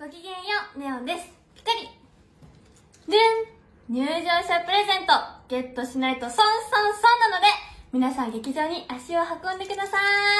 ごきげんよう、ネオンです。ピカリでん入場者プレゼント、ゲットしないと損損損なので、皆さん劇場に足を運んでください